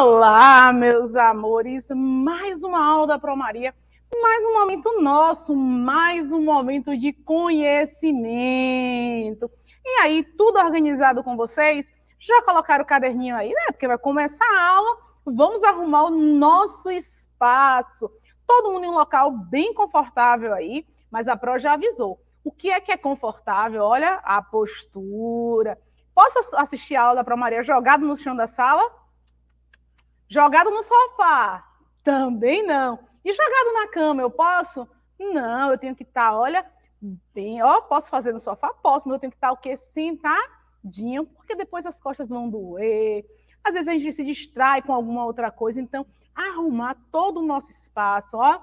Olá, meus amores! Mais uma aula da Promaria, mais um momento nosso, mais um momento de conhecimento. E aí, tudo organizado com vocês? Já colocaram o caderninho aí, né? Porque vai começar a aula, vamos arrumar o nosso espaço. Todo mundo em um local bem confortável aí, mas a Pro já avisou. O que é que é confortável? Olha a postura. Posso assistir a aula da Promaria jogado no chão da sala? Jogado no sofá? Também não. E jogado na cama, eu posso? Não, eu tenho que estar, tá, olha, bem, ó, posso fazer no sofá? Posso, mas eu tenho que estar tá, o quê? Sentadinho, porque depois as costas vão doer. Às vezes a gente se distrai com alguma outra coisa, então arrumar todo o nosso espaço, ó,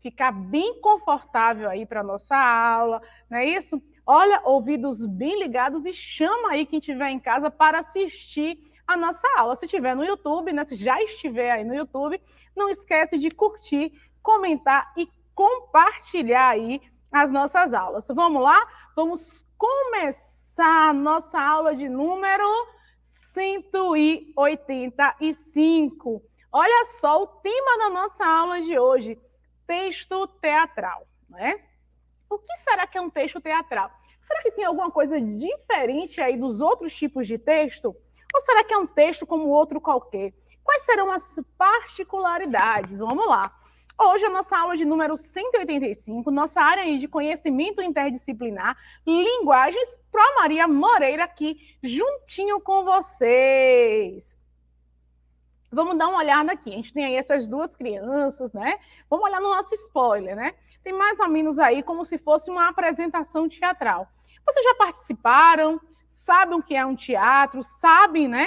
ficar bem confortável aí para nossa aula, não é isso? Olha, ouvidos bem ligados e chama aí quem estiver em casa para assistir a nossa aula. Se tiver no YouTube, né, se já estiver aí no YouTube, não esquece de curtir, comentar e compartilhar aí as nossas aulas. Vamos lá? Vamos começar a nossa aula de número 185. Olha só o tema da nossa aula de hoje, texto teatral, né? O que será que é um texto teatral? Será que tem alguma coisa diferente aí dos outros tipos de texto? Ou será que é um texto como outro qualquer? Quais serão as particularidades? Vamos lá. Hoje, a nossa aula de número 185, nossa área de conhecimento interdisciplinar, linguagens, Pro Maria Moreira aqui, juntinho com vocês. Vamos dar uma olhada aqui. A gente tem aí essas duas crianças, né? Vamos olhar no nosso spoiler, né? Tem mais ou menos aí como se fosse uma apresentação teatral. Vocês já participaram? sabem o que é um teatro, sabem, né?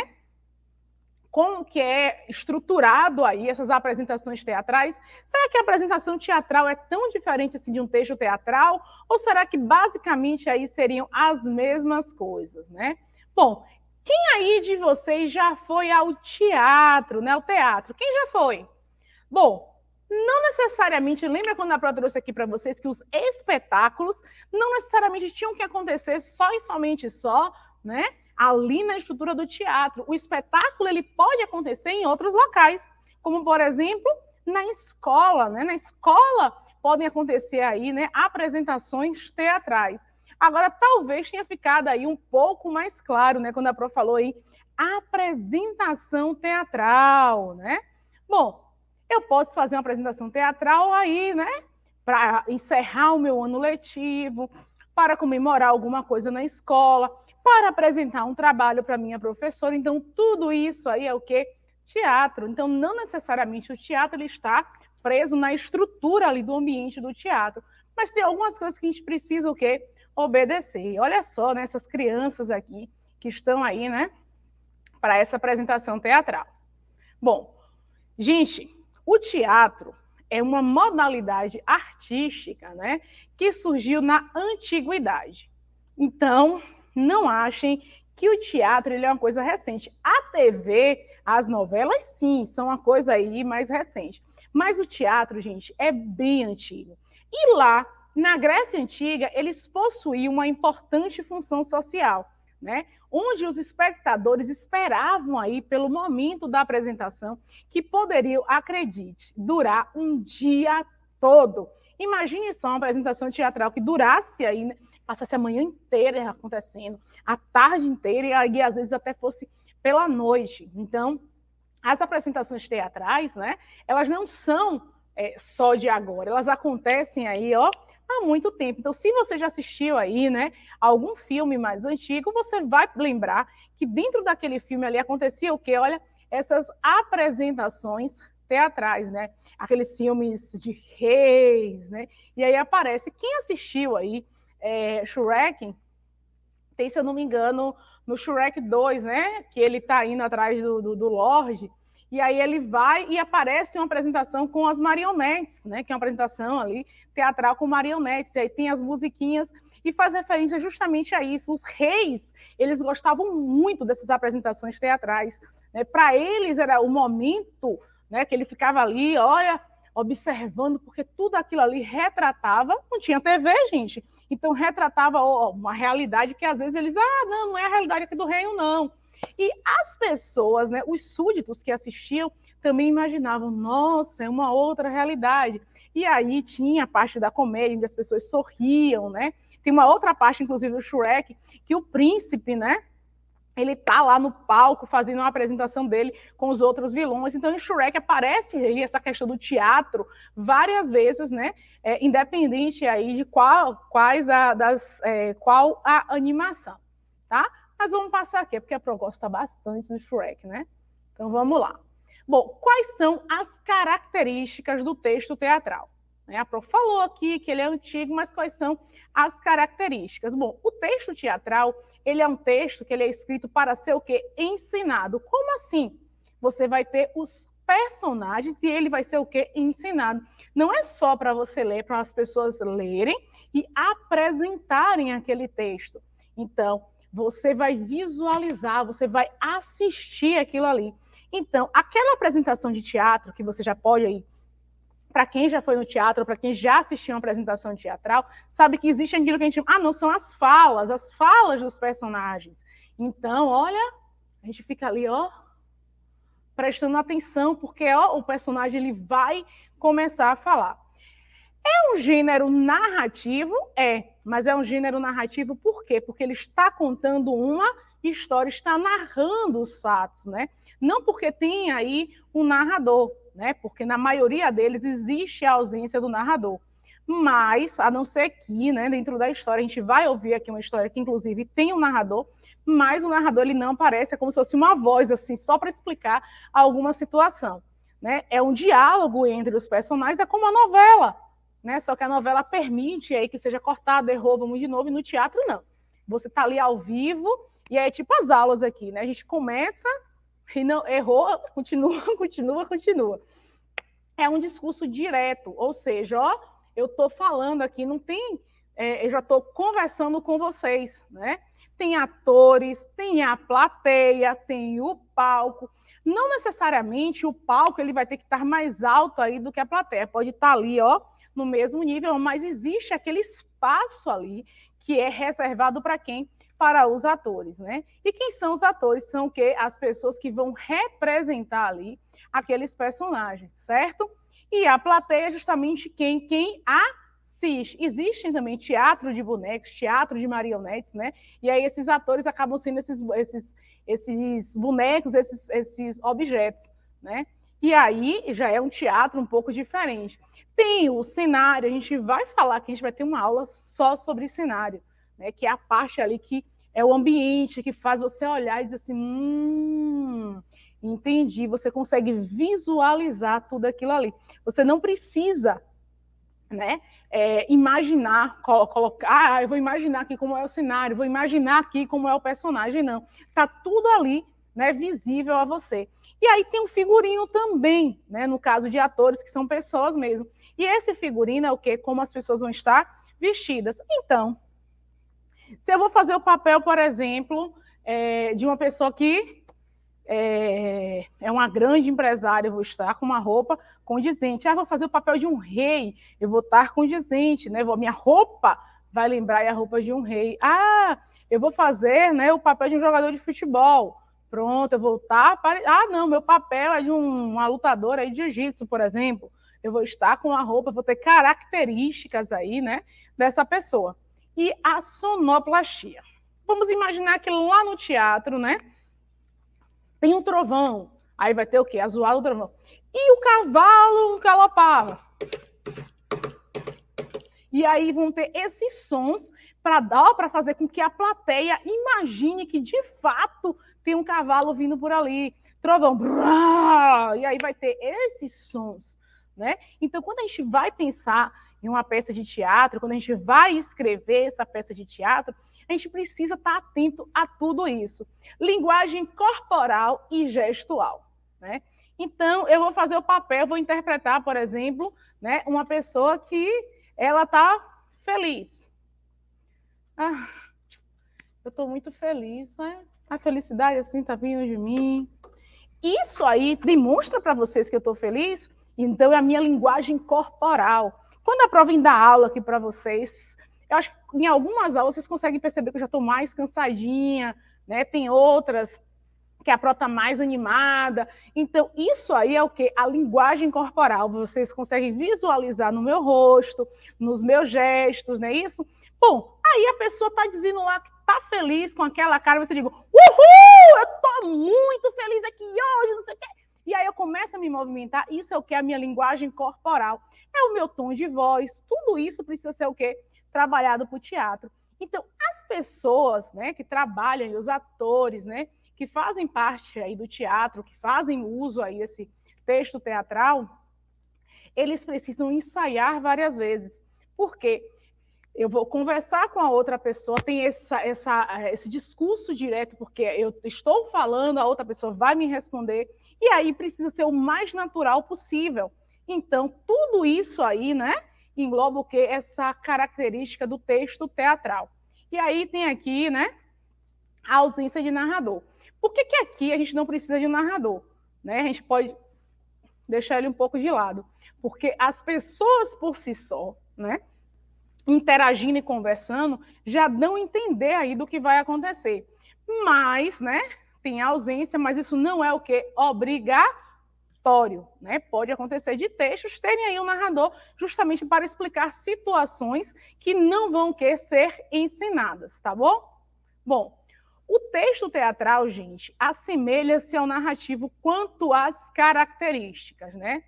Como que é estruturado aí essas apresentações teatrais? Será que a apresentação teatral é tão diferente assim de um texto teatral? Ou será que basicamente aí seriam as mesmas coisas, né? Bom, quem aí de vocês já foi ao teatro, né? O teatro, quem já foi? Bom, não necessariamente, lembra quando a Pró trouxe aqui para vocês que os espetáculos não necessariamente tinham que acontecer só e somente só, né? Ali na estrutura do teatro. O espetáculo ele pode acontecer em outros locais, como por exemplo, na escola, né? Na escola podem acontecer aí, né, apresentações teatrais. Agora, talvez tenha ficado aí um pouco mais claro, né, quando a Pró falou aí apresentação teatral, né? Bom, eu posso fazer uma apresentação teatral aí, né? Para encerrar o meu ano letivo, para comemorar alguma coisa na escola, para apresentar um trabalho para minha professora. Então, tudo isso aí é o que? Teatro. Então, não necessariamente o teatro ele está preso na estrutura ali do ambiente do teatro, mas tem algumas coisas que a gente precisa o quê? Obedecer. E olha só, né, essas crianças aqui que estão aí, né, para essa apresentação teatral. Bom, gente, o teatro é uma modalidade artística né, que surgiu na antiguidade. Então, não achem que o teatro ele é uma coisa recente. A TV, as novelas, sim, são uma coisa aí mais recente. Mas o teatro, gente, é bem antigo. E lá, na Grécia Antiga, eles possuíam uma importante função social. Né? onde os espectadores esperavam aí pelo momento da apresentação, que poderia, acredite, durar um dia todo. Imagine só uma apresentação teatral que durasse aí, né? passasse a manhã inteira acontecendo, a tarde inteira e, aí, às vezes até fosse pela noite. Então, as apresentações teatrais, né, elas não são é, só de agora, elas acontecem aí, ó, há muito tempo. Então, se você já assistiu aí, né, algum filme mais antigo, você vai lembrar que dentro daquele filme ali acontecia o quê? Olha, essas apresentações teatrais, né? Aqueles filmes de reis, né? E aí aparece quem assistiu aí é, Shrek, tem, se eu não me engano, no Shrek 2, né? Que ele tá indo atrás do, do, do Lorde. E aí ele vai e aparece uma apresentação com as marionetes, né? Que é uma apresentação ali teatral com marionetes. E aí tem as musiquinhas e faz referência justamente a isso. Os reis, eles gostavam muito dessas apresentações teatrais. Né? Para eles era o momento, né? Que ele ficava ali, olha, observando, porque tudo aquilo ali retratava, não tinha TV, gente, então retratava uma realidade que às vezes eles, ah, não, não é a realidade aqui do reino, não. E as pessoas, né, os súditos que assistiam, também imaginavam, nossa, é uma outra realidade. E aí tinha a parte da comédia, onde as pessoas sorriam, né? Tem uma outra parte, inclusive, do Shrek, que o príncipe, né? ele tá lá no palco fazendo uma apresentação dele com os outros vilões. Então, em Shrek aparece aí essa questão do teatro várias vezes, né? É, independente aí de qual, quais das, é, qual a animação, tá? Mas vamos passar aqui, é porque a Pro gosta tá bastante do Shrek, né? Então vamos lá. Bom, quais são as características do texto teatral? Né, a Pro falou aqui que ele é antigo, mas quais são as características? Bom, o texto teatral, ele é um texto que ele é escrito para ser o quê? Ensinado. Como assim? Você vai ter os personagens e ele vai ser o quê? Ensinado. Não é só para você ler, para as pessoas lerem e apresentarem aquele texto. Então, você vai visualizar, você vai assistir aquilo ali. Então, aquela apresentação de teatro que você já pode aí para quem já foi no teatro, para quem já assistiu uma apresentação teatral, sabe que existe aquilo que a gente chama, ah, não, são as falas, as falas dos personagens. Então, olha, a gente fica ali, ó, prestando atenção, porque ó, o personagem ele vai começar a falar. É um gênero narrativo? É, mas é um gênero narrativo por quê? Porque ele está contando uma história, está narrando os fatos, né? Não porque tem aí um narrador, né? Porque na maioria deles existe a ausência do narrador. Mas, a não ser que, né, dentro da história, a gente vai ouvir aqui uma história que, inclusive, tem um narrador, mas o narrador ele não aparece, é como se fosse uma voz, assim, só para explicar alguma situação. Né? É um diálogo entre os personagens, é como a novela, né? Só que a novela permite aí que seja cortado, errou é vamos de novo, e no teatro não. Você tá ali ao vivo, e aí é tipo as aulas aqui, né? A gente começa e não errou, continua, continua, continua. É um discurso direto, ou seja, ó, eu tô falando aqui, não tem, é, eu já tô conversando com vocês, né? Tem atores, tem a plateia, tem o palco. Não necessariamente o palco ele vai ter que estar mais alto aí do que a plateia. Pode estar tá ali, ó, no mesmo nível, mas existe aquele espaço ali que é reservado para quem? Para os atores, né? E quem são os atores? São que as pessoas que vão representar ali aqueles personagens, certo? E a plateia é justamente quem quem assiste. Existem também teatro de bonecos, teatro de marionetes, né? E aí esses atores acabam sendo esses, esses, esses bonecos, esses, esses objetos, né? E aí já é um teatro um pouco diferente. Tem o cenário, a gente vai falar que a gente vai ter uma aula só sobre cenário, né? Que é a parte ali que é o ambiente que faz você olhar e dizer assim, hum, entendi. Você consegue visualizar tudo aquilo ali. Você não precisa né? É, imaginar, col colocar, ah, eu vou imaginar aqui como é o cenário, vou imaginar aqui como é o personagem, não. Tá tudo ali né, visível a você. E aí tem um figurino também, né, no caso de atores que são pessoas mesmo. E esse figurino é o que como as pessoas vão estar vestidas. Então, se eu vou fazer o papel, por exemplo, é, de uma pessoa que é, é, uma grande empresária, eu vou estar com uma roupa condizente. Ah, vou fazer o papel de um rei, eu vou estar condizente, né? Vou, minha roupa vai lembrar a roupa de um rei. Ah, eu vou fazer né, o papel de um jogador de futebol pronto, eu voltar para... Ah, não, meu papel é de um, uma lutadora aí de jiu-jitsu, por exemplo. Eu vou estar com a roupa, vou ter características aí, né, dessa pessoa. E a sonoplastia. Vamos imaginar que lá no teatro, né, tem um trovão. Aí vai ter o quê? A zoada do trovão. E o cavalo galopava. E aí vão ter esses sons para dar, para fazer com que a plateia imagine que de fato tem um cavalo vindo por ali, trovão, e aí vai ter esses sons, né? Então, quando a gente vai pensar em uma peça de teatro, quando a gente vai escrever essa peça de teatro, a gente precisa estar tá atento a tudo isso. Linguagem corporal e gestual, né? Então, eu vou fazer o papel, vou interpretar, por exemplo, né, uma pessoa que ela tá feliz. Ah, eu estou muito feliz, né? A felicidade assim tá vindo de mim. Isso aí demonstra para vocês que eu estou feliz. Então é a minha linguagem corporal. Quando a prova vem da aula aqui para vocês, eu acho que em algumas aulas vocês conseguem perceber que eu já estou mais cansadinha, né? Tem outras que é a prota tá mais animada. Então, isso aí é o que? A linguagem corporal. Vocês conseguem visualizar no meu rosto, nos meus gestos, não é isso? Bom, aí a pessoa está dizendo lá que está feliz com aquela cara, você diz, uhul, eu estou muito feliz aqui hoje, não sei o quê. E aí eu começo a me movimentar, isso é o que? A minha linguagem corporal. É o meu tom de voz, tudo isso precisa ser o quê? Trabalhado para o teatro. Então, as pessoas né, que trabalham, os atores, né? que fazem parte aí do teatro, que fazem uso aí desse texto teatral, eles precisam ensaiar várias vezes. Por quê? Eu vou conversar com a outra pessoa, tem essa, essa, esse discurso direto, porque eu estou falando, a outra pessoa vai me responder, e aí precisa ser o mais natural possível. Então, tudo isso aí, né, engloba o que? Essa característica do texto teatral. E aí tem aqui, né, a ausência de narrador. Por que, que aqui a gente não precisa de um narrador? Né? A gente pode deixar ele um pouco de lado, porque as pessoas por si só, né, interagindo e conversando, já dão a entender aí do que vai acontecer. Mas, né, tem ausência, mas isso não é o que obrigatório, né? Pode acontecer de textos terem aí um narrador justamente para explicar situações que não vão que ser ensinadas, tá bom? Bom, o texto teatral, gente, assemelha-se ao narrativo quanto às características, né?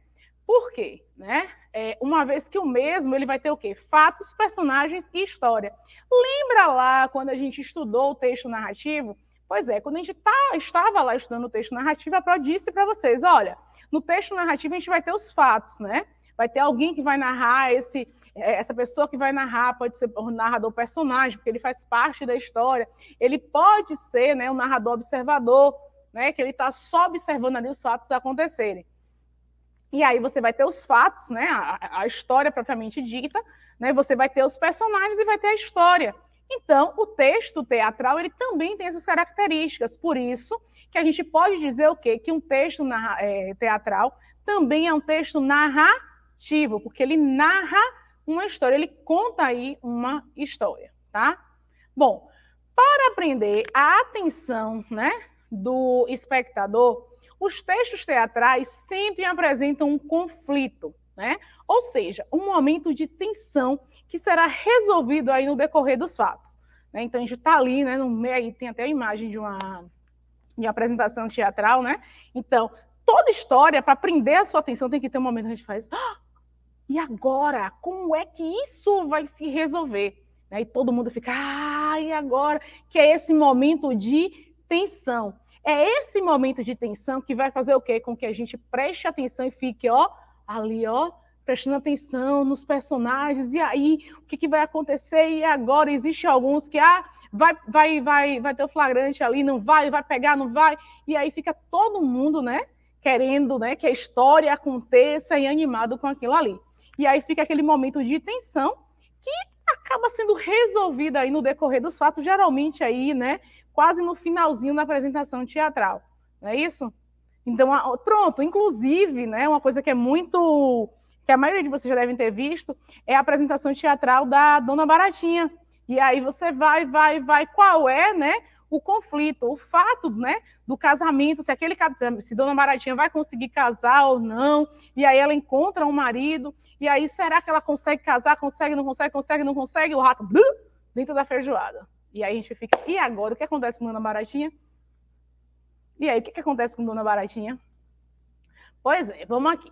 Por quê? Né? É, uma vez que o mesmo ele vai ter o quê? Fatos, personagens e história. Lembra lá quando a gente estudou o texto narrativo? Pois é, quando a gente tá, estava lá estudando o texto narrativo, a Pró disse para vocês: olha, no texto narrativo a gente vai ter os fatos, né? Vai ter alguém que vai narrar esse, é, essa pessoa que vai narrar pode ser o narrador personagem, porque ele faz parte da história. Ele pode ser né, um narrador observador, né, que ele está só observando ali os fatos acontecerem. E aí você vai ter os fatos, né, a, a história propriamente dita, né, você vai ter os personagens e vai ter a história. Então, o texto teatral ele também tem essas características. Por isso que a gente pode dizer o quê? Que um texto é, teatral também é um texto narrativo, porque ele narra uma história, ele conta aí uma história, tá? Bom, para aprender a atenção, né, do espectador, os textos teatrais sempre apresentam um conflito, né? Ou seja, um momento de tensão que será resolvido aí no decorrer dos fatos. Né? Então a gente está ali, né? No meio aí tem até a imagem de uma de apresentação teatral, né? Então toda história para prender a sua atenção tem que ter um momento que a gente faz ah! E agora, como é que isso vai se resolver? Né? E todo mundo fica, ah, e agora? Que é esse momento de tensão. É esse momento de tensão que vai fazer o quê? Com que a gente preste atenção e fique, ó, ali, ó, prestando atenção nos personagens, e aí, o que, que vai acontecer? E agora, existe alguns que, ah, vai, vai, vai, vai ter o flagrante ali, não vai, vai pegar, não vai, e aí fica todo mundo, né, querendo, né, que a história aconteça e animado com aquilo ali. E aí fica aquele momento de tensão que acaba sendo resolvida aí no decorrer dos fatos, geralmente aí, né, quase no finalzinho da apresentação teatral. Não é isso? Então, pronto, inclusive, né, uma coisa que é muito que a maioria de vocês já devem ter visto, é a apresentação teatral da Dona Baratinha. E aí você vai, vai, vai, qual é, né, o conflito, o fato né, do casamento, se aquele se Dona Baratinha vai conseguir casar ou não, e aí ela encontra um marido, e aí será que ela consegue casar, consegue, não consegue, consegue, não consegue, o rato blu, dentro da feijoada. E aí a gente fica, e agora? O que acontece com Dona Baratinha? E aí, o que, que acontece com Dona Baratinha? Pois é, vamos aqui.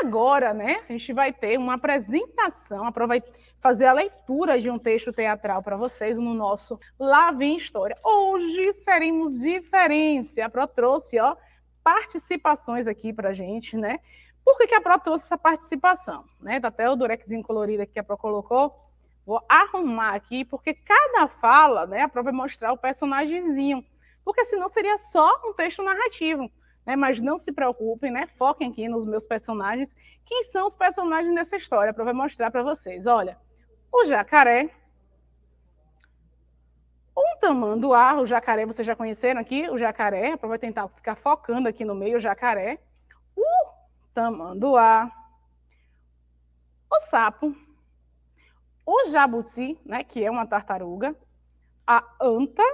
Agora, né, a gente vai ter uma apresentação, vai fazer a leitura de um texto teatral para vocês no nosso Lá Vem História. Hoje seremos diferentes. A Pro trouxe, ó, participações aqui para gente, né? Por que, que a Pro trouxe essa participação? Né? Tá até o durexinho colorido aqui que a Pro colocou. Vou arrumar aqui, porque cada fala, né, a Pro vai mostrar o personagemzinho. Porque senão seria só um texto narrativo né? Mas não se preocupem, né? Foquem aqui nos meus personagens. Quem são os personagens nessa história? Para mostrar para vocês. Olha, o jacaré, um tamanduá, o jacaré, vocês já conheceram aqui, o jacaré, para tentar ficar focando aqui no meio, o jacaré, o tamanduá, o sapo, o jabuti, né, que é uma tartaruga, a anta,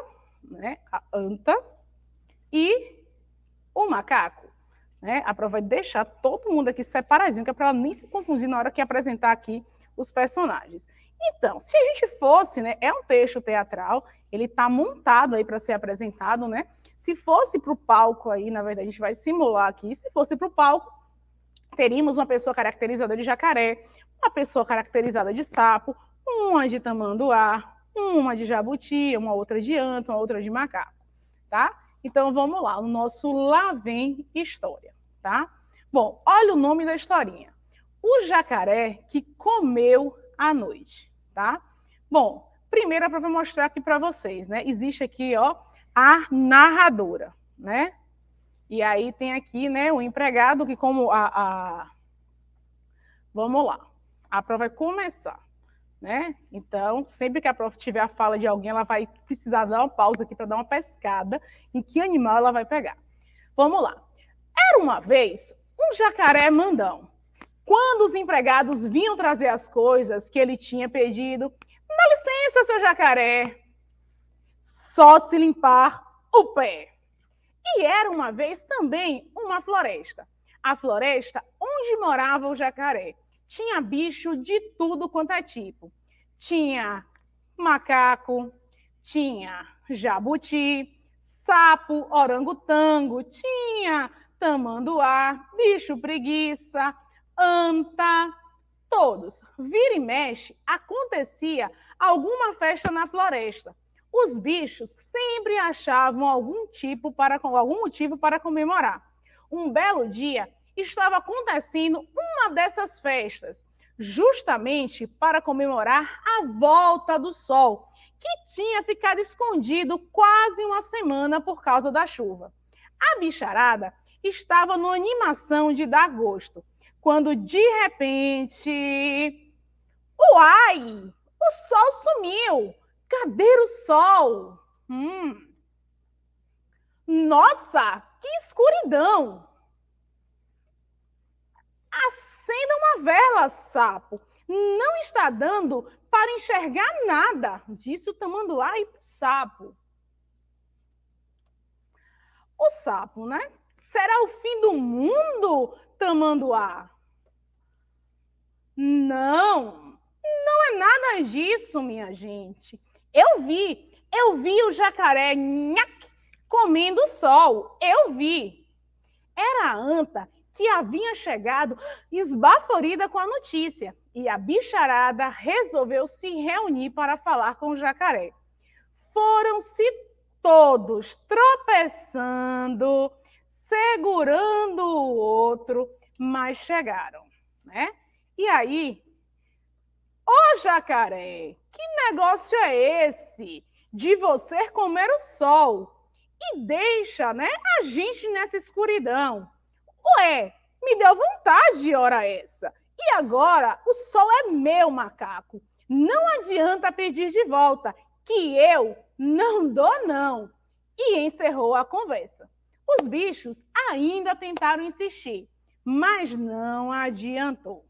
né, a anta, e o macaco. Né? A prova vai é deixar todo mundo aqui separadinho, que é para ela nem se confundir na hora que apresentar aqui os personagens. Então, se a gente fosse, né, é um texto teatral, ele está montado aí para ser apresentado, né? Se fosse para o palco aí, na verdade, a gente vai simular aqui, se fosse para o palco, teríamos uma pessoa caracterizada de jacaré, uma pessoa caracterizada de sapo, uma de tamanduá, uma de jabuti, uma outra de anto, uma outra de macaco, tá? Então vamos lá, o nosso lá vem história, tá? Bom, olha o nome da historinha. O jacaré que comeu à noite, tá? Bom, primeiro é para mostrar aqui para vocês, né? Existe aqui, ó, a narradora, né? E aí tem aqui, né, o empregado que como a, a... vamos lá, a prova vai é começar né? Então, sempre que a prof tiver a fala de alguém, ela vai precisar dar uma pausa aqui para dar uma pescada em que animal ela vai pegar. Vamos lá. Era uma vez um jacaré mandão. Quando os empregados vinham trazer as coisas que ele tinha pedido, dá licença, seu jacaré, só se limpar o pé. E era uma vez também uma floresta. A floresta onde morava o jacaré tinha bicho de tudo quanto é tipo. Tinha macaco, tinha jabuti, sapo, orangotango, tinha tamanduá, bicho preguiça, anta, todos. Vira e mexe, acontecia alguma festa na floresta. Os bichos sempre achavam algum tipo para algum motivo para comemorar. Um belo dia, estava acontecendo uma dessas festas, justamente para comemorar a volta do sol, que tinha ficado escondido quase uma semana por causa da chuva. A bicharada estava numa animação de dar gosto, quando de repente. Uai! O sol sumiu! Cadê o sol? Hum. Nossa, que escuridão! Acenda uma vela, sapo. Não está dando para enxergar nada, disse o tamanduá tá e o sapo. O sapo, né? Será o fim do mundo, tamanduá? Tá não, não é nada disso, minha gente. Eu vi, eu vi o jacaré nhac, comendo o sol. Eu vi. Era a anta que havia chegado esbaforida com a notícia, e a bicharada resolveu se reunir para falar com o jacaré. Foram-se todos tropeçando, segurando o outro, mas chegaram, né? E aí, ô jacaré, que negócio é esse de você comer o sol e deixa, né, a gente nessa escuridão? é. Me deu vontade, ora essa. E agora o sol é meu, macaco. Não adianta pedir de volta, que eu não dou, não. E encerrou a conversa. Os bichos ainda tentaram insistir, mas não adiantou.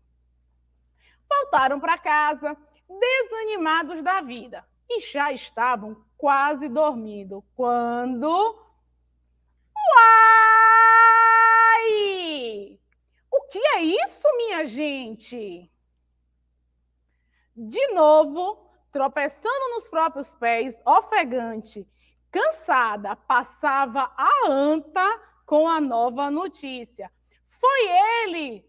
Voltaram para casa, desanimados da vida, e já estavam quase dormindo quando. Uau! Ai! O que é isso, minha gente? De novo, tropeçando nos próprios pés, ofegante, cansada, passava a anta com a nova notícia. Foi ele!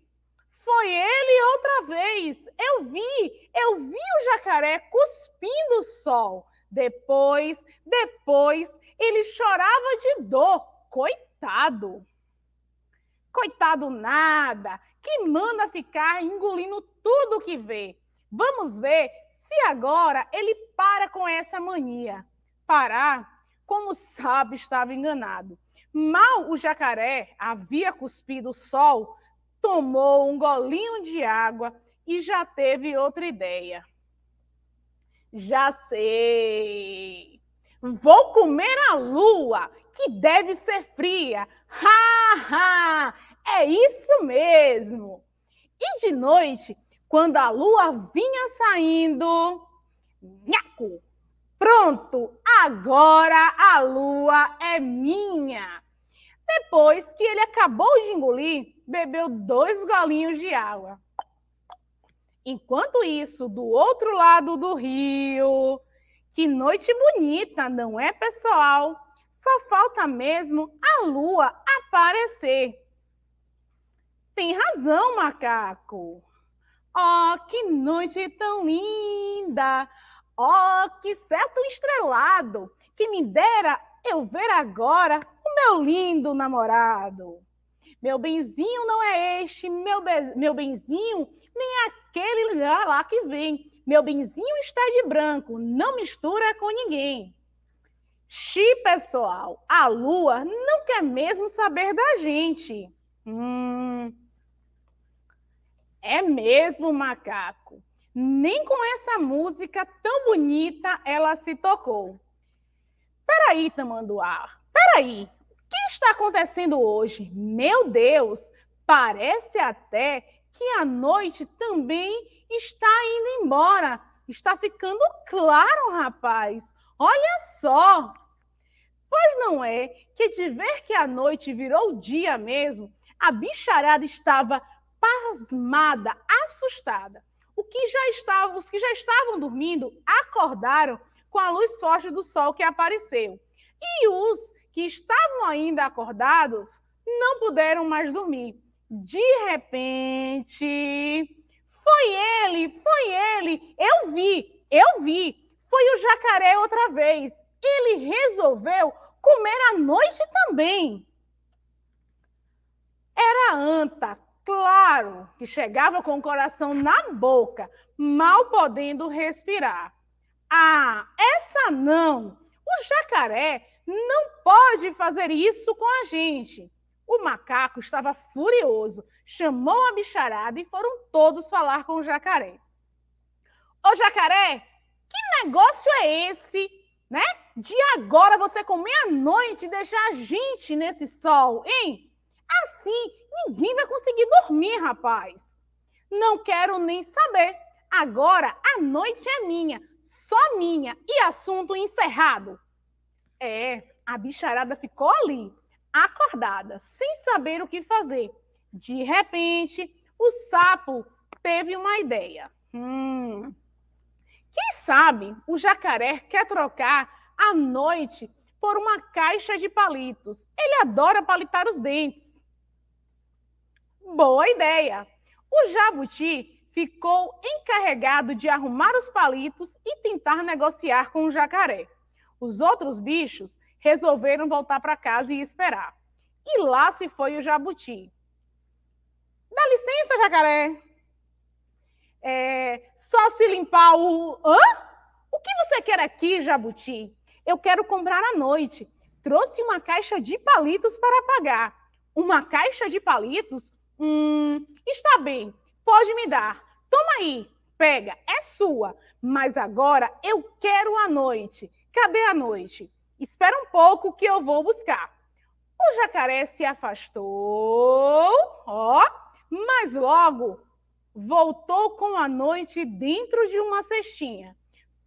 Foi ele outra vez! Eu vi! Eu vi o jacaré cuspindo o sol. Depois, depois, ele chorava de dor. Coitado! coitado nada, que manda ficar engolindo tudo que vê. Vamos ver se agora ele para com essa mania. Parar, como sabe, estava enganado. Mal o jacaré havia cuspido o sol, tomou um golinho de água e já teve outra ideia. Já sei! Vou comer a lua, que deve ser fria. Ha, ha! É isso mesmo! E de noite, quando a lua vinha saindo. Nhaco! Pronto, agora a lua é minha. Depois que ele acabou de engolir, bebeu dois golinhos de água. Enquanto isso, do outro lado do rio. Que noite bonita, não é, pessoal? Só falta mesmo a lua aparecer. Tem razão, macaco. Oh, que noite tão linda! Oh, que céu tão estrelado! Que me dera eu ver agora o meu lindo namorado. Meu benzinho não é este, meu, be meu benzinho, nem aquele lá que vem. Meu benzinho está de branco, não mistura com ninguém. Xi, pessoal, a lua não quer mesmo saber da gente. Hum, é mesmo, macaco. Nem com essa música tão bonita ela se tocou. Peraí, Tamanduá, peraí. O que está acontecendo hoje? Meu Deus, parece até que a noite também está indo embora. Está ficando claro, rapaz. Olha só. Pois não é que de ver que a noite virou dia mesmo, a bicharada estava pasmada, assustada. O que já estava, os que já estavam dormindo acordaram com a luz forte do sol que apareceu. E os que estavam ainda acordados não puderam mais dormir. De repente, foi ele, foi ele. Eu vi, eu vi. Foi o jacaré outra vez. Ele resolveu comer à noite também. Era anta, claro, que chegava com o coração na boca, mal podendo respirar. Ah, essa não! O jacaré não pode fazer isso com a gente. O macaco estava furioso, chamou a bicharada e foram todos falar com o jacaré. Ô jacaré, que negócio é esse, né? De agora você comer à noite e deixar a gente nesse sol, hein? Assim, ninguém vai conseguir dormir, rapaz. Não quero nem saber. Agora a noite é minha, só minha, e assunto encerrado. É, a bicharada ficou ali, acordada, sem saber o que fazer de repente, o sapo teve uma ideia. Hum, quem sabe o jacaré quer trocar a noite por uma caixa de palitos. Ele adora palitar os dentes. Boa ideia! O jabuti ficou encarregado de arrumar os palitos e tentar negociar com o jacaré. Os outros bichos resolveram voltar para casa e esperar. E lá se foi o jabuti. Dá licença, jacaré. É, só se limpar o. Hã? O que você quer aqui, jabuti? Eu quero comprar à noite. Trouxe uma caixa de palitos para pagar. Uma caixa de palitos? Hum, está bem. Pode me dar. Toma aí. Pega. É sua. Mas agora eu quero a noite. Cadê a noite? Espera um pouco que eu vou buscar. O jacaré se afastou. Ó mas logo voltou com a noite dentro de uma cestinha.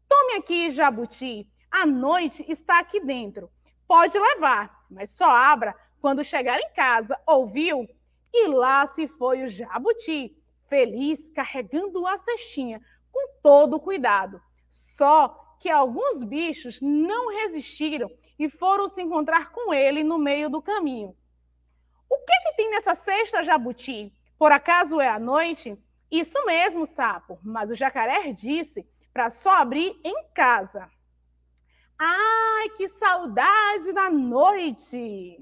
Tome aqui, jabuti, a noite está aqui dentro. Pode levar, mas só abra quando chegar em casa, ouviu? E lá se foi o jabuti, feliz, carregando a cestinha com todo cuidado. Só que alguns bichos não resistiram e foram se encontrar com ele no meio do caminho. O que, que tem nessa cesta, jabuti? Por acaso é à noite? Isso mesmo, sapo, mas o jacaré disse para só abrir em casa. Ai, que saudade da noite!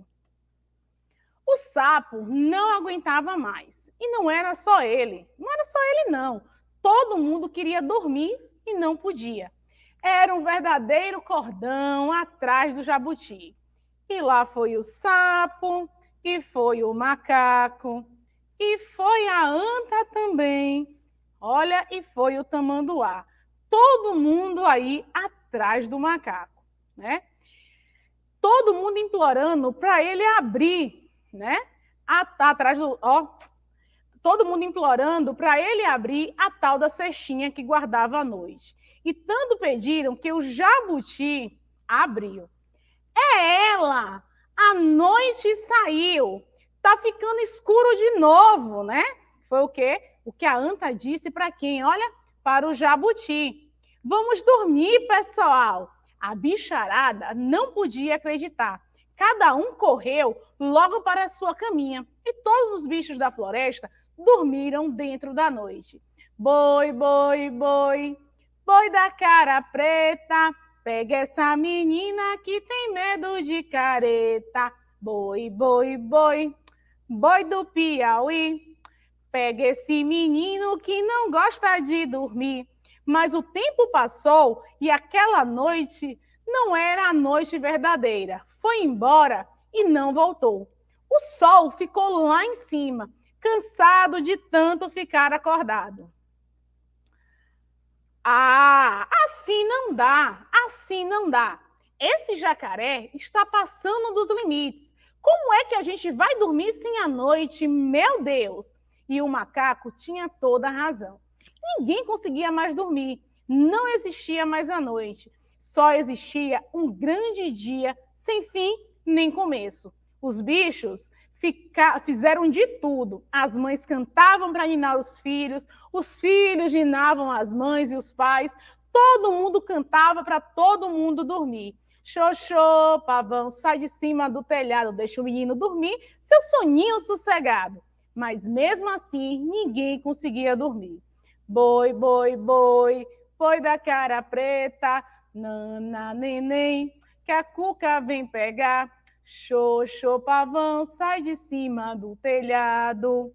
O sapo não aguentava mais. E não era só ele. Não era só ele, não. Todo mundo queria dormir e não podia. Era um verdadeiro cordão atrás do jabuti. E lá foi o sapo, e foi o macaco, e foi a anta também. Olha, e foi o tamanduá. Todo mundo aí atrás do macaco, né? Todo mundo implorando para ele abrir, né? A, atrás do, ó, todo mundo implorando para ele abrir a tal da cestinha que guardava à noite. E tanto pediram que o jabuti abriu. É ela! A noite saiu, Tá ficando escuro de novo, né? Foi o quê? O que a anta disse para quem? Olha, para o jabuti. Vamos dormir, pessoal. A bicharada não podia acreditar. Cada um correu logo para a sua caminha e todos os bichos da floresta dormiram dentro da noite. Boi, boi, boi, boi da cara preta, pega essa menina que tem medo de careta. Boi, boi, boi, Boi do Piauí, pega esse menino que não gosta de dormir. Mas o tempo passou e aquela noite não era a noite verdadeira. Foi embora e não voltou. O sol ficou lá em cima, cansado de tanto ficar acordado. Ah, assim não dá, assim não dá. Esse jacaré está passando dos limites. Como é que a gente vai dormir sem a noite? Meu Deus! E o macaco tinha toda a razão. Ninguém conseguia mais dormir, não existia mais a noite. Só existia um grande dia sem fim nem começo. Os bichos fica... fizeram de tudo. As mães cantavam para ninar os filhos, os filhos ninavam as mães e os pais. Todo mundo cantava para todo mundo dormir. Xoxô, pavão, sai de cima do telhado, deixa o menino dormir, seu soninho sossegado. Mas mesmo assim, ninguém conseguia dormir. Boi, boi, boi, foi da cara preta, nana, neném, que a cuca vem pegar. Xoxô, pavão, sai de cima do telhado.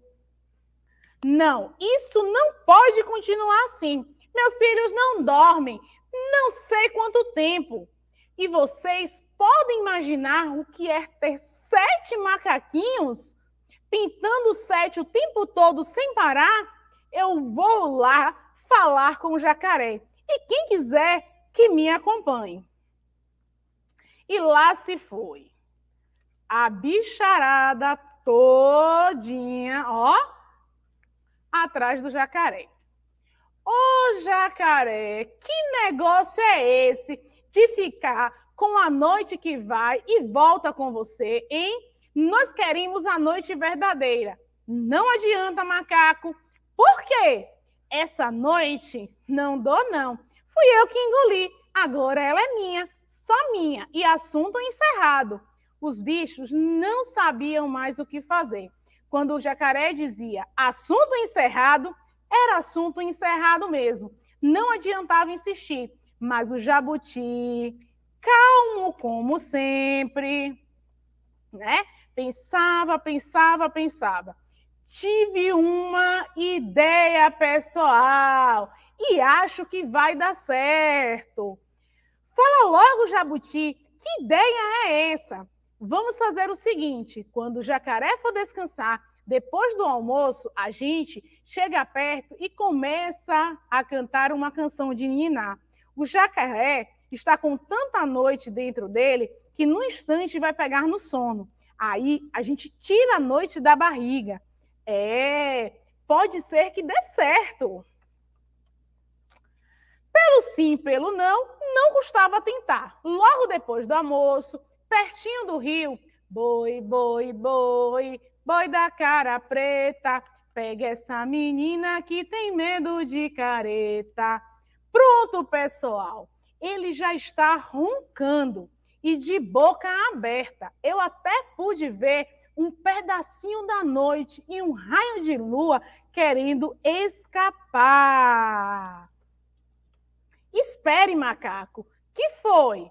Não, isso não pode continuar assim. Meus filhos não dormem, não sei quanto tempo. E vocês podem imaginar o que é ter sete macaquinhos pintando sete o tempo todo sem parar? Eu vou lá falar com o jacaré. E quem quiser que me acompanhe. E lá se foi. A bicharada todinha, ó, atrás do jacaré. Ô jacaré, que negócio é esse? de ficar com a noite que vai e volta com você, hein? Nós queremos a noite verdadeira. Não adianta, macaco. Por quê? Essa noite não dou, não. Fui eu que engoli. Agora ela é minha, só minha. E assunto encerrado. Os bichos não sabiam mais o que fazer. Quando o jacaré dizia assunto encerrado, era assunto encerrado mesmo. Não adiantava insistir mas o jabuti, calmo como sempre, né? Pensava, pensava, pensava. Tive uma ideia pessoal e acho que vai dar certo. Fala logo, jabuti, que ideia é essa? Vamos fazer o seguinte: quando o jacaré for descansar, depois do almoço, a gente chega perto e começa a cantar uma canção de Niná. O jacaré está com tanta noite dentro dele que no instante vai pegar no sono. Aí a gente tira a noite da barriga. É, pode ser que dê certo. Pelo sim, pelo não, não custava tentar. Logo depois do almoço, pertinho do rio, boi, boi, boi, boi da cara preta, pega essa menina que tem medo de careta. Pronto, pessoal. Ele já está roncando e de boca aberta. Eu até pude ver um pedacinho da noite e um raio de lua querendo escapar. Espere, macaco. Que foi?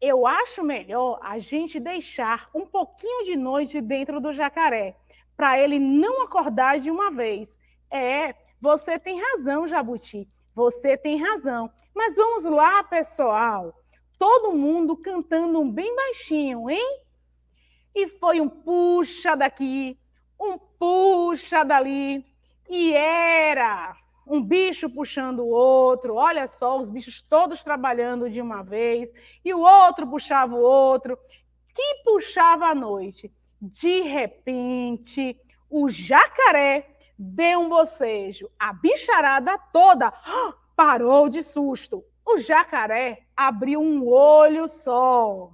Eu acho melhor a gente deixar um pouquinho de noite dentro do jacaré, para ele não acordar de uma vez. É, você tem razão, Jabuti. Você tem razão. Mas vamos lá, pessoal. Todo mundo cantando bem baixinho, hein? E foi um puxa daqui, um puxa dali. E era um bicho puxando o outro. Olha só, os bichos todos trabalhando de uma vez. E o outro puxava o outro. Que puxava à noite. De repente, o jacaré deu um bocejo. A bicharada toda ah, parou de susto. O jacaré abriu um olho só.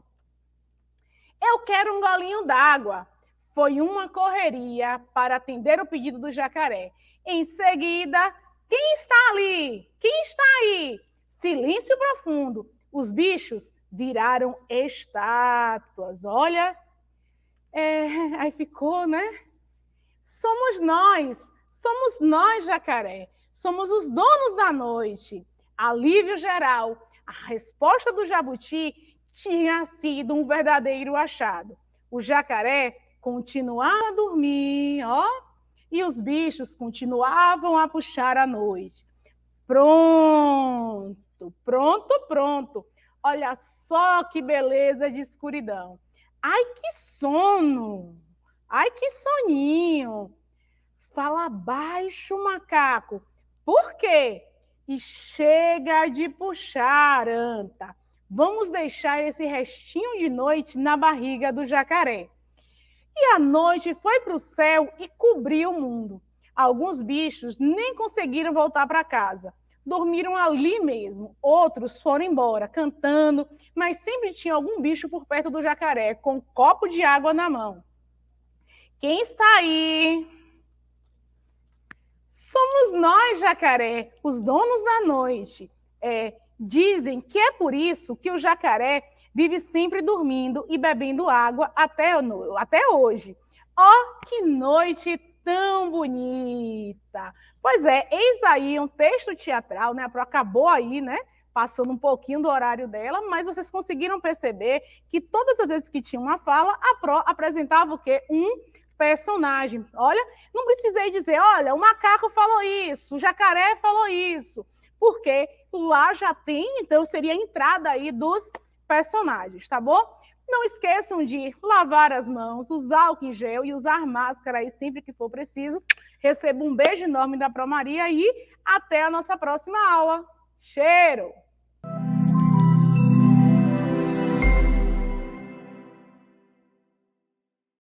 Eu quero um golinho d'água. Foi uma correria para atender o pedido do jacaré. Em seguida, quem está ali? Quem está aí? Silêncio profundo. Os bichos viraram estátuas. Olha, é, aí ficou, né? somos nós, somos nós, jacaré, somos os donos da noite. Alívio geral, a resposta do jabuti tinha sido um verdadeiro achado. O jacaré continuava a dormir, ó, e os bichos continuavam a puxar a noite. Pronto, pronto, pronto. Olha só que beleza de escuridão. Ai, que sono! Ai, que soninho! Fala baixo, macaco. Por quê? E chega de puxar, anta. Vamos deixar esse restinho de noite na barriga do jacaré. E a noite foi para o céu e cobriu o mundo. Alguns bichos nem conseguiram voltar para casa. Dormiram ali mesmo. Outros foram embora, cantando, mas sempre tinha algum bicho por perto do jacaré, com um copo de água na mão. Quem está aí? Somos nós, jacaré, os donos da noite. É, dizem que é por isso que o jacaré vive sempre dormindo e bebendo água até, até hoje. Oh, que noite tão bonita! Pois é, eis aí um texto teatral, né? Acabou aí, né? Passando um pouquinho do horário dela, mas vocês conseguiram perceber que todas as vezes que tinha uma fala, a Pro apresentava o quê? Um personagem. Olha, não precisei dizer, olha, o macaco falou isso, o jacaré falou isso, porque lá já tem, então seria a entrada aí dos personagens, tá bom? Não esqueçam de lavar as mãos, usar álcool em gel e usar máscara aí sempre que for preciso. Receba um beijo enorme da Promaria e até a nossa próxima aula. Cheiro!